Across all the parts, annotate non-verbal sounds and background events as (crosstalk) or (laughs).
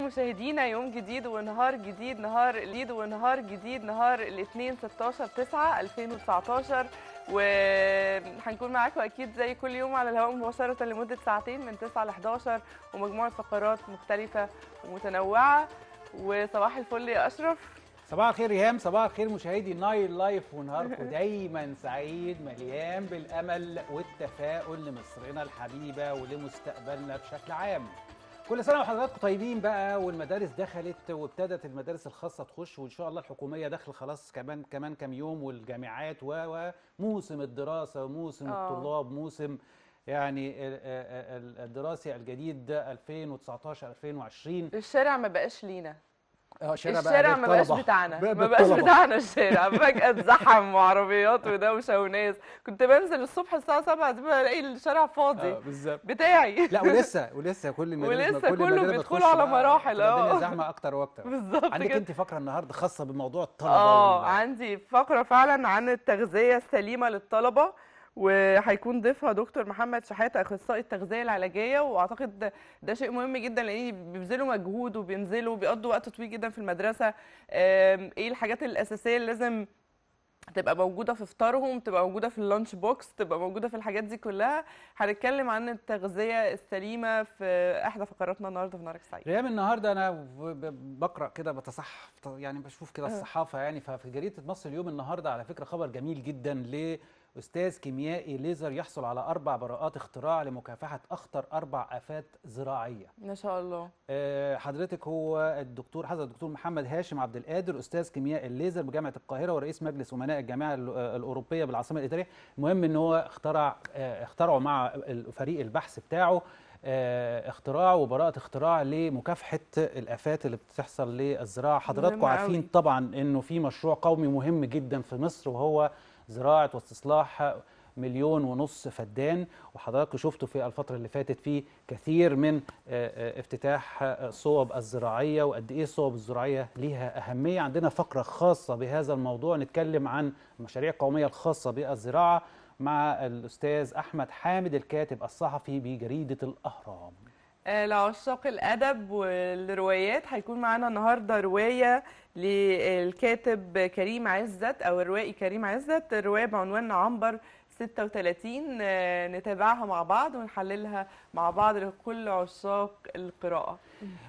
مشاهدينا يوم جديد ونهار جديد نهار جديد ونهار جديد نهار الاثنين 16 9 2019 وهنكون معاكم اكيد زي كل يوم على الهواء مباشره لمده ساعتين من 9 ل 11 ومجموعه فقرات مختلفه ومتنوعه وصباح الفل يا اشرف صباح الخير يا هام صباح الخير مشاهدي نايل لايف ونهاركم (laughs) دايما سعيد مليان بالامل والتفاؤل لمصرنا الحبيبه ولمستقبلنا بشكل عام كل سنه وحضراتكم طيبين بقى والمدارس دخلت وابتدت المدارس الخاصه تخش وان شاء الله الحكوميه داخل خلاص كمان كمان كام يوم والجامعات و وموسم الدراسه وموسم أوه. الطلاب موسم يعني الدراسي الجديد 2019 2020 الشارع ما بقاش لينا الشارع, اه، شارع بقى الشارع ما بقاش بتاعنا ما بقاش بتاعنا الشارع (laughs) فجاه اتزحم وعربيات ودوشه وناس كنت بنزل الصبح الساعه 7 الاقي الشارع فاضي آه بالظبط بتاعي لا ولسه ولسه كل (laughs) الناس ولسه كل كله بيدخلوا على مراحل اه الدنيا زحمه اكتر واكتر (laughs) بالظبط عندك انت فقره النهارده خاصه بموضوع الطلبه اه عندي فقره فعلا عن التغذيه السليمه للطلبه وهيكون ضيفها دكتور محمد شحاته اخصائي التغذيه العلاجيه واعتقد ده شيء مهم جدا لان بيبذلوا مجهود وبينزلوا بيقضوا وقت طويل جدا في المدرسه ايه الحاجات الاساسيه اللي لازم تبقى موجوده في فطارهم تبقى موجوده في اللانش بوكس تبقى موجوده في الحاجات دي كلها هنتكلم عن التغذيه السليمه في احدى فقراتنا النهارده في نهارك سعيد ريام النهارده انا بقرا كده بتصحف يعني بشوف كده آه. الصحافه يعني ففي جريده مصر اليوم النهارده على فكره خبر جميل جدا ل أستاذ كيميائي ليزر يحصل على أربع براءات اختراع لمكافحة أخطر أربع آفات زراعية ما شاء الله آه، حضرتك هو الدكتور حضرتك الدكتور محمد هاشم عبد القادر أستاذ كيمياء الليزر بجامعة القاهرة ورئيس مجلس أمناء الجامعة آه، الأوروبية بالعاصمة الإدارية المهم إن هو اخترع آه، اخترعوا مع فريق البحث بتاعه اختراع وبراءة اختراع لمكافحة الآفات اللي بتحصل للزراعة حضراتكم عارفين طبعا إنه في مشروع قومي مهم جدا في مصر وهو زراعه واستصلاح مليون ونص فدان وحضراتكم شفتوا في الفترة اللي فاتت في كثير من آه، آه، افتتاح آه، صوب الزراعية وقد إيه الصوب الزراعية ليها أهمية عندنا فقرة خاصة بهذا الموضوع نتكلم عن المشاريع القومية الخاصة بالزراعة مع الأستاذ أحمد حامد الكاتب الصحفي بجريدة الأهرام آه، لعشاق الادب والروايات هيكون معانا النهارده روايه للكاتب كريم عزت او الروائي كريم عزت الروايه بعنوان عنبر 36 آه، نتابعها مع بعض ونحللها مع بعض لكل عشاق القراءة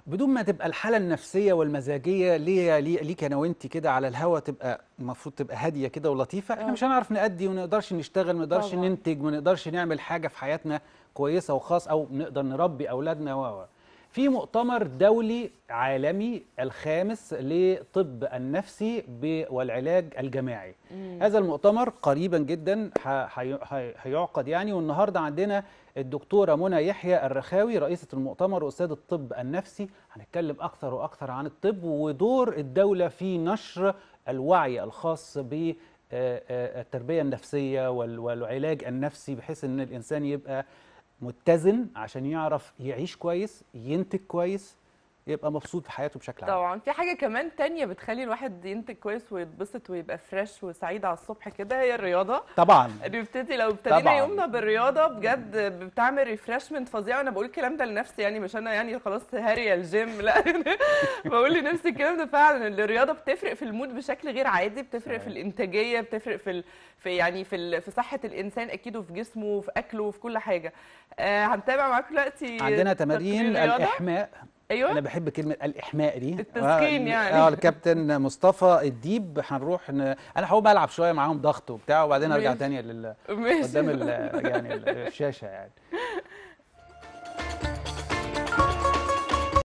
بدون ما تبقى الحالة النفسية والمزاجية ليا ليك أنا وأنت كده على الهوا تبقى المفروض تبقى هادية كده ولطيفة احنا آه. مش هنعرف نأدي وما نقدرش نشتغل ما نقدرش ننتج ما نقدرش نعمل حاجة في حياتنا كويسة وخاص أو نقدر نربي أولادنا و في مؤتمر دولي عالمي الخامس لطب النفسي والعلاج الجماعي مم. هذا المؤتمر قريبا جدا هيعقد يعني والنهارده عندنا الدكتوره منى يحيى الرخاوي رئيسه المؤتمر واستاذ الطب النفسي هنتكلم اكثر واكثر عن الطب ودور الدوله في نشر الوعي الخاص ب آه، آه، التربيه النفسيه والعلاج النفسي بحيث ان الانسان يبقى متزن عشان يعرف يعيش كويس ينتج كويس يبقى مبسوط في حياته بشكل عام طبعا في حاجه كمان تانية بتخلي الواحد ينتج كويس ويتبسط ويبقى فريش وسعيد على الصبح كده هي الرياضه طبعا نبتدي لو ابتدينا يومنا بالرياضه بجد بتعمل ريفرشمنت فظيع وانا بقول الكلام ده لنفسي يعني مش انا يعني خلاص هاريه الجيم (laughs) لا بقول لنفسي الكلام ده فعلا الرياضه بتفرق في المود بشكل غير عادي بتفرق في الانتاجيه بتفرق في ال... في يعني في ال... في صحه الانسان اكيد وفي جسمه وفي اكله وفي كل حاجه آه هنتابع معاكم دلوقتي عندنا تمارين الاحماء ايوه انا بحب كلمه الاحماء دي آه، التسكين آه يعني اه الكابتن مصطفى الديب هنروح ن... انا هقوم العب شويه معاهم ضغط وبتاع وبعدين ارجع تاني لل قدام ال... يعني الشاشه يعني (laughs)